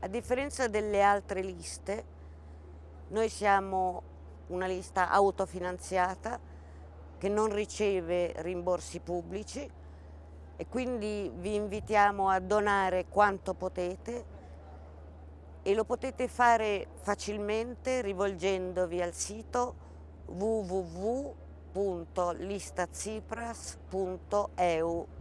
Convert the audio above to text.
A differenza delle altre liste, noi siamo una lista autofinanziata che non riceve rimborsi pubblici e quindi vi invitiamo a donare quanto potete e lo potete fare facilmente rivolgendovi al sito www.listazipras.eu.